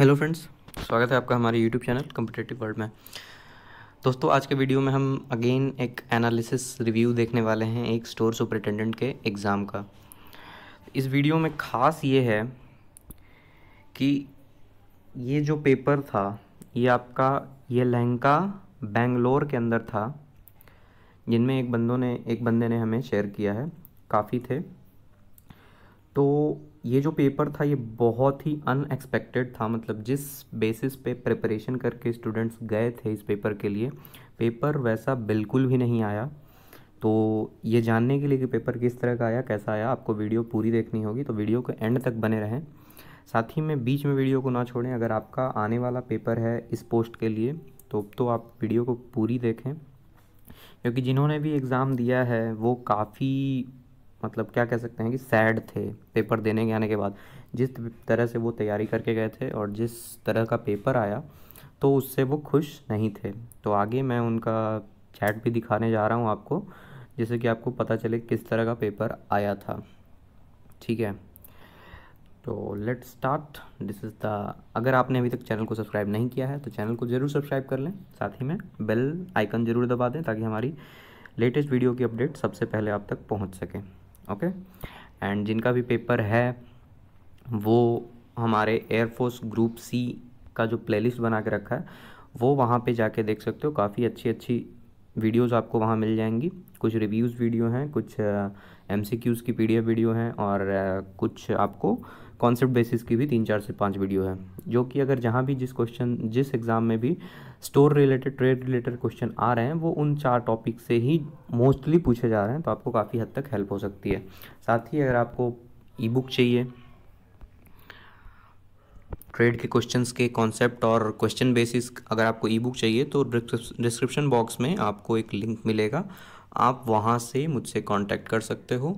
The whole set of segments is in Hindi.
हेलो फ्रेंड्स स्वागत है आपका हमारे यूट्यूब चैनल कम्पिटेटिव वर्ल्ड में दोस्तों आज के वीडियो में हम अगेन एक एनालिसिस रिव्यू देखने वाले हैं एक स्टोर सुपरिटेंडेंट के एग्ज़ाम का इस वीडियो में ख़ास ये है कि ये जो पेपर था ये आपका ये लहंगा बेंगलोर के अंदर था जिनमें एक बंदों ने एक बंदे ने हमें शेयर किया है काफ़ी थे तो ये जो पेपर था ये बहुत ही अनएक्सपेक्टेड था मतलब जिस बेसिस पे प्रिपरेशन करके स्टूडेंट्स गए थे इस पेपर के लिए पेपर वैसा बिल्कुल भी नहीं आया तो ये जानने के लिए कि पेपर किस तरह का आया कैसा आया आपको वीडियो पूरी देखनी होगी तो वीडियो को एंड तक बने रहें साथ ही में बीच में वीडियो को ना छोड़ें अगर आपका आने वाला पेपर है इस पोस्ट के लिए तो तो आप वीडियो को पूरी देखें क्योंकि जिन्होंने भी एग्ज़ाम दिया है वो काफ़ी मतलब क्या कह सकते हैं कि सैड थे पेपर देने के आने के बाद जिस तरह से वो तैयारी करके गए थे और जिस तरह का पेपर आया तो उससे वो खुश नहीं थे तो आगे मैं उनका चैट भी दिखाने जा रहा हूँ आपको जैसे कि आपको पता चले किस तरह का पेपर आया था ठीक है तो let start this is the अगर आपने अभी तक चैनल को सब्सक्राइब नहीं किया है तो चैनल को ज़रूर सब्सक्राइब कर लें साथ ही में बेल आइकन ज़रूर दबा दें ताकि हमारी लेटेस्ट वीडियो की अपडेट सबसे पहले आप तक पहुंच सकें ओके एंड जिनका भी पेपर है वो हमारे एयरफोर्स ग्रुप सी का जो प्लेलिस्ट बना के रखा है वो वहाँ पे जाके देख सकते हो काफ़ी अच्छी अच्छी वीडियोस आपको वहाँ मिल जाएंगी कुछ रिव्यूज़ वीडियो हैं कुछ एम सी क्यूज़ की एफ वीडियो हैं और कुछ आपको कॉन्सेप्ट बेसिस की भी तीन चार से पाँच वीडियो है जो कि अगर जहाँ भी जिस क्वेश्चन जिस एग्ज़ाम में भी store related trade related question आ रहे हैं वो उन चार टॉपिक से ही मोस्टली पूछे जा रहे हैं तो आपको काफ़ी हद तक हेल्प हो सकती है साथ ही अगर आपको ई बुक चाहिए ट्रेड के क्वेश्चंस के कॉन्सेप्ट और क्वेश्चन बेसिस अगर आपको ई बुक चाहिए तो डिस्क्रिप्शन बॉक्स में आपको एक लिंक मिलेगा आप वहाँ से मुझसे कांटेक्ट कर सकते हो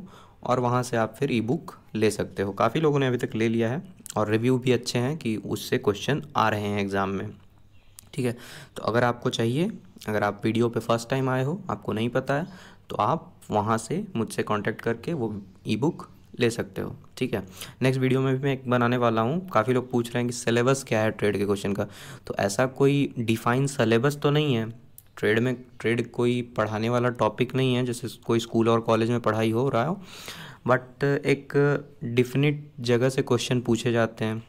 और वहाँ से आप फिर ई बुक ले सकते हो काफ़ी लोगों ने अभी तक ले लिया है और रिव्यू भी अच्छे हैं कि उससे क्वेश्चन आ रहे हैं एग्ज़ाम में ठीक है तो अगर आपको चाहिए अगर आप वीडियो पे फर्स्ट टाइम आए हो आपको नहीं पता है तो आप वहाँ से मुझसे कांटेक्ट करके वो ई बुक ले सकते हो ठीक है नेक्स्ट वीडियो में भी मैं एक बनाने वाला हूँ काफ़ी लोग पूछ रहे हैं कि सिलेबस क्या है ट्रेड के क्वेश्चन का तो ऐसा कोई डिफाइन सिलेबस तो नहीं है ट्रेड में ट्रेड कोई पढ़ाने वाला टॉपिक नहीं है जैसे कोई स्कूल और कॉलेज में पढ़ाई हो रहा हो बट एक डिफिनिट जगह से क्वेश्चन पूछे जाते हैं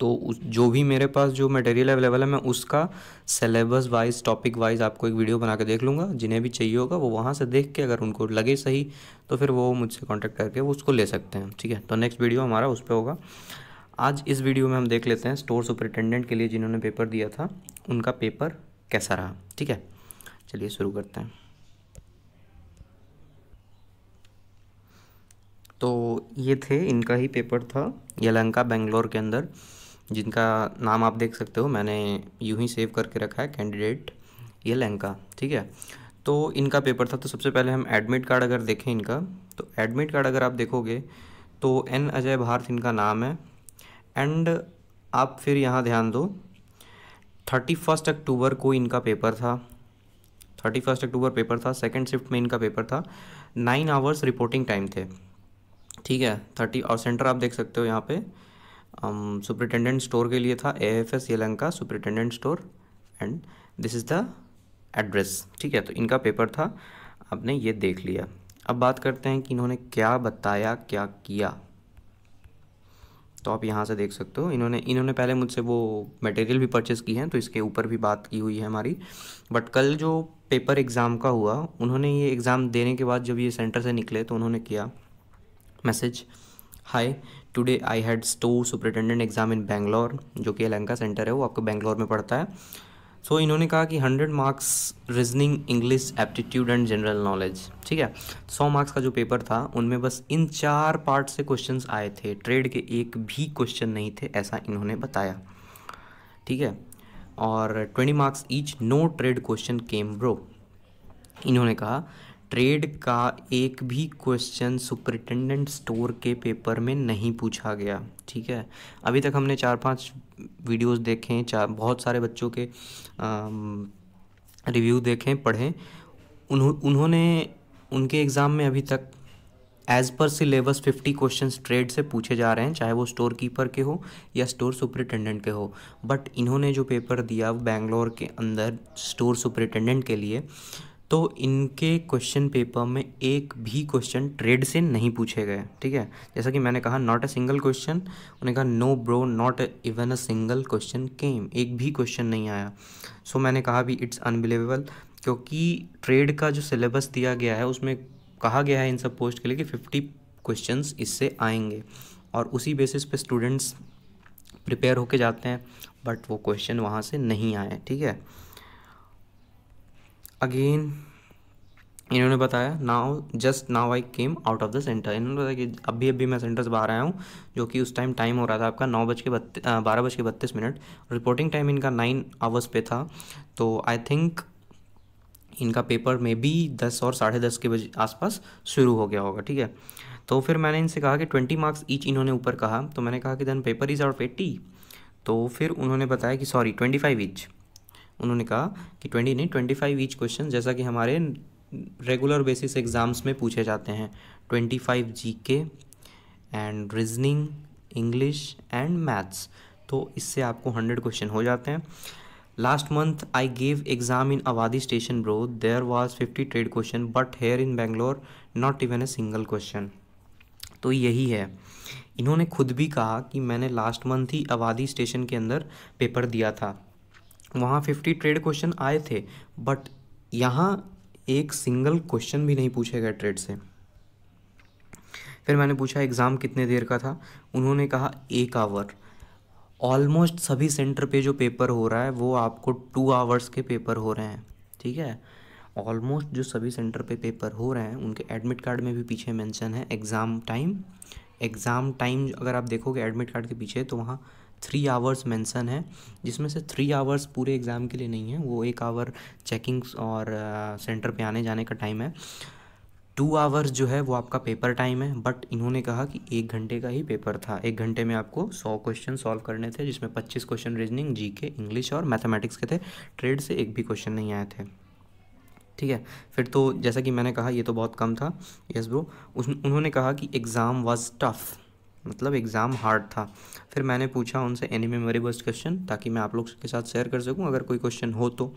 तो उस जो भी मेरे पास जो मटेरियल अवेलेबल है मैं उसका सिलेबस वाइज टॉपिक वाइज आपको एक वीडियो बना के देख लूँगा जिन्हें भी चाहिए होगा वो वहाँ से देख के अगर उनको लगे सही तो फिर वो मुझसे कॉन्टैक्ट करके वो उसको ले सकते हैं ठीक है तो नेक्स्ट वीडियो हमारा उस पर होगा आज इस वीडियो में हम देख लेते हैं स्टोर सुपरिटेंडेंट के लिए जिन्होंने पेपर दिया था उनका पेपर कैसा रहा ठीक है चलिए शुरू करते हैं तो ये थे इनका ही पेपर था यलंका बेंगलोर के अंदर जिनका नाम आप देख सकते हो मैंने यूं ही सेव करके रखा है कैंडिडेट ये लैंका ठीक है तो इनका पेपर था तो सबसे पहले हम एडमिट कार्ड अगर देखें इनका तो एडमिट कार्ड अगर आप देखोगे तो एन अजय भारत इनका नाम है एंड आप फिर यहाँ ध्यान दो थर्टी फर्स्ट अक्टूबर को इनका पेपर था थर्टी फर्स्ट अक्टूबर पेपर था सेकेंड शिफ्ट में इनका पेपर था नाइन आवर्स रिपोर्टिंग टाइम थे ठीक है थर्टी और सेंटर आप देख सकते हो यहाँ पे सुपरिटेंडेंट um, स्टोर के लिए था A F S Yelahanka superintendent store and this is the address ठीक है तो इनका पेपर था आपने ये देख लिया अब बात करते हैं कि इन्होंने क्या बताया क्या किया तो आप यहाँ से देख सकते हो इन्होंने इन्होंने पहले मुझसे वो मटेरियल भी परचेज़ की है तो इसके ऊपर भी बात की हुई है हमारी बट कल जो पेपर एग्ज़ाम का हुआ उन्होंने ये एग्ज़ाम देने के बाद जब ये सेंटर से निकले तो उन्होंने किया message hi today I had store superintendent exam in Bangalore जो कि एलंका सेंटर है वो आपको बैंगलोर में पढ़ता है सो so, इन्होंने कहा कि hundred marks reasoning English aptitude and general knowledge ठीक है सौ मार्क्स का जो पेपर था उनमें बस इन चार पार्ट से क्वेश्चन आए थे ट्रेड के एक भी क्वेश्चन नहीं थे ऐसा इन्होंने बताया ठीक है और twenty marks each no trade question came bro इन्होंने कहा ट्रेड का एक भी क्वेश्चन सुपरिटेंडेंट स्टोर के पेपर में नहीं पूछा गया ठीक है अभी तक हमने चार पांच वीडियोस देखे हैं चार बहुत सारे बच्चों के रिव्यू देखें पढ़ें उन्हों उन्होंने उनके एग्ज़ाम में अभी तक as per syllabus 50 questions trade से पूछे जा रहे हैं चाहे वो स्टोर कीपर के हो या स्टोर सुपरिटेंडेंट के हो बट इन्होंने जो पेपर दिया बैंगलोर के अंदर स्टोर सुपरिटेंडेंट के लिए तो इनके क्वेश्चन पेपर में एक भी क्वेश्चन ट्रेड से नहीं पूछे गए ठीक है जैसा कि मैंने कहा नॉट अ सिंगल क्वेश्चन उन्होंने कहा no bro not even a single question came एक भी क्वेश्चन नहीं आया सो so, मैंने कहा भी इट्स अनबिलीवेबल क्योंकि ट्रेड का जो सिलेबस दिया गया है उसमें कहा गया है इन सब पोस्ट के लिए कि फिफ्टी क्वेश्चन इससे आएंगे और उसी बेसिस पे स्टूडेंट्स प्रिपेयर होके जाते हैं बट वो क्वेश्चन वहाँ से नहीं आए ठीक है अगेन इन्होंने बताया now just now I came out of the centre इन्होंने बताया कि अभी अभी मैं सेंटर से बाहर आया हूँ जो कि उस टाइम टाइम हो रहा था आपका नौ बज के बत्तीस बारह बज के बत्तीस मिनट रिपोर्टिंग टाइम इनका नाइन आवर्स पे था तो आई थिंक इनका पेपर मे बी दस और साढ़े दस के बजे आसपास शुरू हो गया होगा ठीक है तो फिर मैंने इनसे कहा कि ट्वेंटी मार्क्स ईच इन्होंने ऊपर कहा तो मैंने कहा कि then paper is out eighty तो फिर उन्होंने बताया कि सॉरी ट्वेंटी फाइव ईच उन्होंने कहा कि ट्वेंटी नहीं ट्वेंटी फाइव ईच क्वेश्चन जैसा कि हमारे रेगुलर बेसिस एग्ज़ाम्स में पूछे जाते हैं twenty five G K and reasoning English and maths तो इससे आपको हंड्रेड क्वेश्चन हो जाते हैं last month I gave exam in Avadi station bro there was fifty trade question but here in Bangalore not even a single question तो यही है इन्होंने खुद भी कहा कि मैंने लास्ट मंथ ही अवादी स्टेशन के अंदर पेपर दिया था वहाँ फिफ्टी ट्रेड क्वेश्चन आए थे बट यहाँ एक सिंगल क्वेश्चन भी नहीं पूछे गए ट्रेड से फिर मैंने पूछा एग्ज़ाम कितने देर का था उन्होंने कहा एक आवर ऑलमोस्ट सभी सेंटर पे जो पेपर हो रहा है वो आपको टू आवर्स के पेपर हो रहे हैं ठीक है ऑलमोस्ट जो सभी सेंटर पे पेपर हो रहे हैं उनके एडमिट कार्ड में भी पीछे मेंशन है एग्ज़ाम टाइम एग्ज़ाम टाइम अगर आप देखोगे एडमिट कार्ड के पीछे तो वहाँ थ्री आवर्स मेंशन है जिसमें से थ्री आवर्स पूरे एग्ज़ाम के लिए नहीं है वो एक आवर चेकिंग्स और सेंटर पे आने जाने का टाइम है टू आवर्स जो है वो आपका पेपर टाइम है बट इन्होंने कहा कि एक घंटे का ही पेपर था एक घंटे में आपको सौ क्वेश्चन सॉल्व करने थे जिसमें पच्चीस क्वेश्चन रीजनिंग जी के इंग्लिश और मैथमेटिक्स के थे ट्रेड से एक भी क्वेश्चन नहीं आए थे ठीक है फिर तो जैसा कि मैंने कहा ये तो बहुत कम था यस ब्रो उस उन्होंने कहा कि एग्ज़ाम वाज टफ़ मतलब एग्ज़ाम हार्ड था फिर मैंने पूछा उनसे एनी मेमोरी बेस्ड क्वेश्चन ताकि मैं आप लोग के साथ शेयर कर सकूं अगर कोई क्वेश्चन हो तो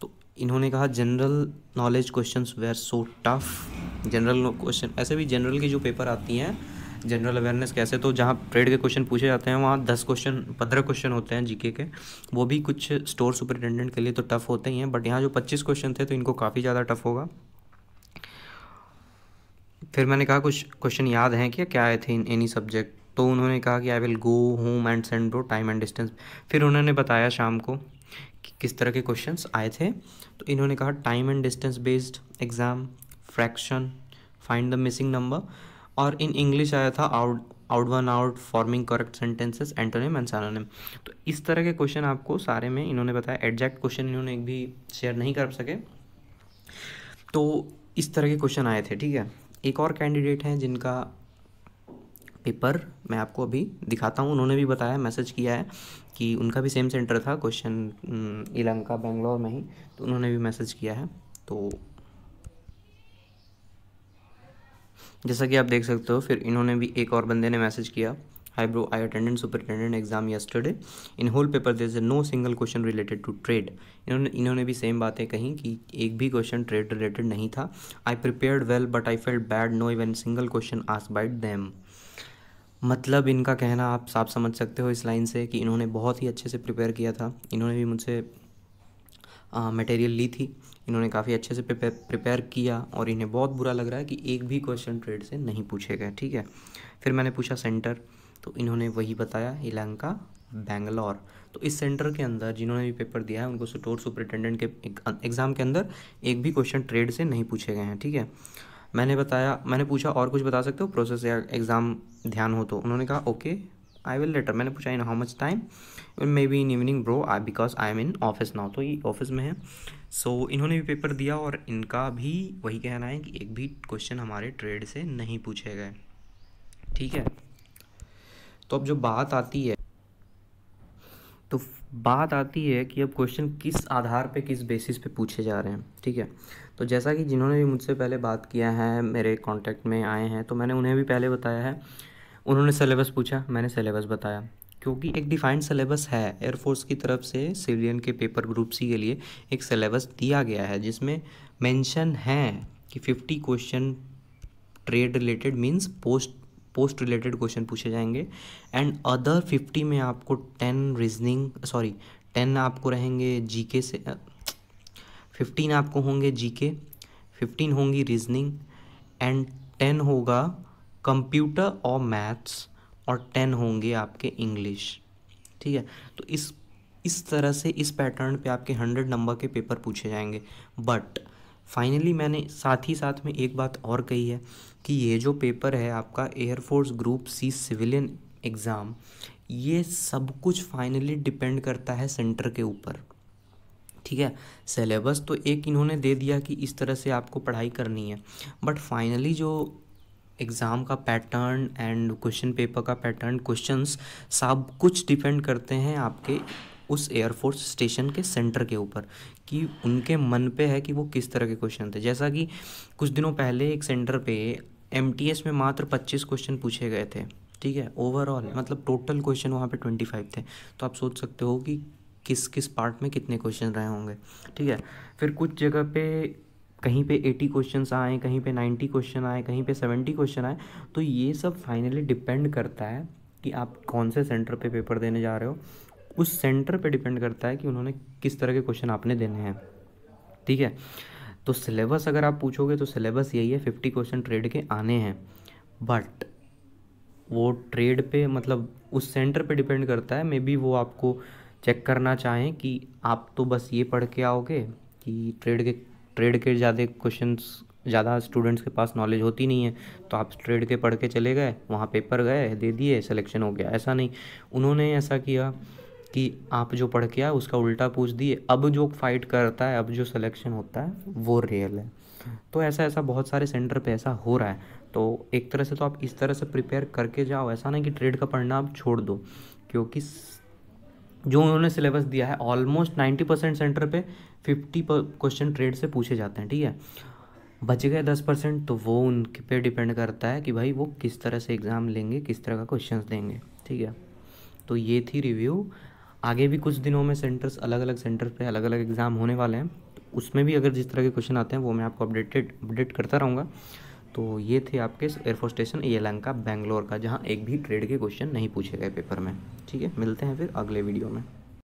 तो इन्होंने कहा general knowledge question were so tough general question ऐसे भी जनरल की जो पेपर आती हैं जनरल अवेयरनेस कैसे तो जहाँ ट्रेड के क्वेश्चन पूछे जाते हैं वहाँ दस क्वेश्चन पंद्रह क्वेश्चन होते हैं जीके के वो भी कुछ स्टोर सुपरिटेंडेंट के लिए तो टफ़ होते ही हैं बट यहाँ जो पच्चीस क्वेश्चन थे तो इनको काफ़ी ज़्यादा टफ होगा फिर मैंने कहा कुछ क्वेश्चन याद हैं क्या क्या आए थे इन एनी सब्जेक्ट तो उन्होंने कहा कि I will go home and send to time and distance फिर उन्होंने बताया शाम को कि किस तरह के क्वेश्चंस आए थे तो इन्होंने कहा time and distance based exam fraction find the missing number और इन इंग्लिश आया था out out one out forming correct sentences antonym and synonym तो इस तरह के क्वेश्चन आपको सारे में इन्होंने बताया एग्जैक्ट क्वेश्चन इन्होंने एक भी शेयर नहीं कर सके तो इस तरह के क्वेश्चन आए थे ठीक है एक और कैंडिडेट हैं जिनका पेपर मैं आपको अभी दिखाता हूँ उन्होंने भी बताया मैसेज किया है कि उनका भी सेम सेंटर था क्वेश्चन हम्म, इलंका बेंगलोर में ही तो उन्होंने भी मैसेज किया है तो जैसा कि आप देख सकते हो फिर इन्होंने भी एक और बंदे ने मैसेज किया Hi bro, I attended superintendent exam yesterday. In whole paper there is no single question related to trade. इन्होंने इन्होंने भी सेम बातें कहीं कि एक भी क्वेश्चन ट्रेड रिलेटेड नहीं था I prepared well but I felt bad no even single question आस बाइड दैम मतलब इनका कहना आप साफ समझ सकते हो इस लाइन से कि इन्होंने बहुत ही अच्छे से प्रिपेयर किया था इन्होंने भी मुझसे मटेरियल ली थी इन्होंने काफ़ी अच्छे से प्रिपेयर किया और इन्हें बहुत बुरा लग रहा है कि एक भी क्वेश्चन ट्रेड से नहीं पूछे गए ठीक है फिर मैंने पूछा सेंटर तो इन्होंने वही बताया इलांका बेंगलोर तो इस सेंटर के अंदर जिन्होंने भी पेपर दिया है उनको स्टोर सुपरिटेंडेंट के एग्ज़ाम के अंदर एक भी क्वेश्चन ट्रेड से नहीं पूछे गए हैं ठीक है मैंने बताया मैंने पूछा और कुछ बता सकते हो प्रोसेस या एग्ज़ाम ध्यान हो तो उन्होंने कहा ओके आई विल लेटर मैंने पूछा in how much time may be in evening bro I because I am in office now तो ये ऑफिस में है सो so, इन्होंने भी पेपर दिया और इनका भी वही कहना है कि एक भी क्वेश्चन हमारे ट्रेड से नहीं पूछे गए ठीक है तो अब जो बात आती है तो बात आती है कि अब क्वेश्चन किस आधार पे किस बेसिस पे पूछे जा रहे हैं ठीक है तो जैसा कि जिन्होंने भी मुझसे पहले बात किया है मेरे कांटेक्ट में आए हैं तो मैंने उन्हें भी पहले बताया है उन्होंने सिलेबस पूछा मैंने सिलेबस बताया क्योंकि एक डिफाइंड सिलेबस है एयरफोर्स की तरफ से सिविलियन के पेपर ग्रुप सी के लिए एक सिलेबस दिया गया है जिसमें मेंशन है कि 50 question trade related means post post related question पूछे जाएंगे एंड अदर फिफ्टी में आपको टेन रीजनिंग सॉरी टेन आपको रहेंगे जीके से फिफ्टीन आपको होंगे जीके फिफ्टीन होंगी रीजनिंग एंड टेन होगा कंप्यूटर और मैथ्स और टेन होंगे आपके इंग्लिश ठीक है तो इस इस तरह से इस पैटर्न पे आपके हंड्रेड नंबर के पेपर पूछे जाएंगे बट फाइनली मैंने साथ ही साथ में एक बात और कही है कि ये जो पेपर है आपका air force group C civilian exam ये सब कुछ फाइनली डिपेंड करता है सेंटर के ऊपर ठीक है सिलेबस तो एक इन्होंने दे दिया कि इस तरह से आपको पढ़ाई करनी है बट फाइनली जो एग्ज़ाम का पैटर्न एंड क्वेश्चन पेपर का पैटर्न क्वेश्चंस सब कुछ डिपेंड करते हैं आपके उस एयरफोर्स स्टेशन के सेंटर के ऊपर कि उनके मन पे है कि वो किस तरह के क्वेश्चन थे जैसा कि कुछ दिनों पहले एक सेंटर पे एम में मात्र पच्चीस क्वेश्चन पूछे गए थे ठीक है ओवरऑल मतलब टोटल क्वेश्चन वहाँ पे ट्वेंटी फाइव थे तो आप सोच सकते हो कि किस किस पार्ट में कितने क्वेश्चन रहे होंगे ठीक है फिर कुछ जगह पे कहीं पे 80 क्वेश्चन आए कहीं पे 90 क्वेश्चन आए कहीं पे 70 क्वेश्चन आए तो ये सब फाइनली डिपेंड करता है कि आप कौन से सेंटर पे पेपर देने जा रहे हो उस सेंटर पे डिपेंड करता है कि उन्होंने किस तरह के क्वेश्चन आपने देने हैं ठीक है तो सिलेबस अगर आप पूछोगे तो सिलेबस यही है फिफ्टी क्वेश्चन ट्रेड के आने हैं बट वो ट्रेड पे मतलब उस सेंटर पे डिपेंड करता है मे बी वो आपको चेक करना चाहें कि आप तो बस ये पढ़ के आओगे कि ट्रेड के ट्रेड के ज़्यादा क्वेश्चंस ज़्यादा स्टूडेंट्स के पास नॉलेज होती नहीं है तो आप ट्रेड के पढ़ के चले गए वहाँ पेपर गए दे दिए सिलेक्शन हो गया ऐसा नहीं उन्होंने ऐसा किया कि आप जो पढ़ के आए उसका उल्टा पूछ दिए अब जो फाइट करता है अब जो सिलेक्शन होता है वो रियल है तो ऐसा ऐसा बहुत सारे सेंटर पे ऐसा हो रहा है तो एक तरह से तो आप इस तरह से प्रिपेयर करके जाओ ऐसा नहीं कि ट्रेड का पढ़ना आप छोड़ दो क्योंकि जो उन्होंने सिलेबस दिया है ऑलमोस्ट नाइन्टी परसेंट सेंटर पे फिफ्टी क्वेश्चन ट्रेड से पूछे जाते हैं ठीक है बच गए दस परसेंट तो वो उनके पे डिपेंड करता है कि भाई वो किस तरह से एग्ज़ाम लेंगे किस तरह का क्वेश्चन देंगे ठीक है तो ये थी रिव्यू आगे भी कुछ दिनों में सेंटर्स अलग अलग सेंटर्स पे अलग अलग एग्ज़ाम होने वाले हैं तो उसमें भी अगर जिस तरह के क्वेश्चन आते हैं वो मैं आपको अपडेटेड अपडेट करता रहूँगा तो ये थे आपके एयरफोर्स स्टेशन एलंका का बैंगलोर का जहाँ एक भी ट्रेड के क्वेश्चन नहीं पूछे गए पेपर में ठीक है मिलते हैं फिर अगले वीडियो में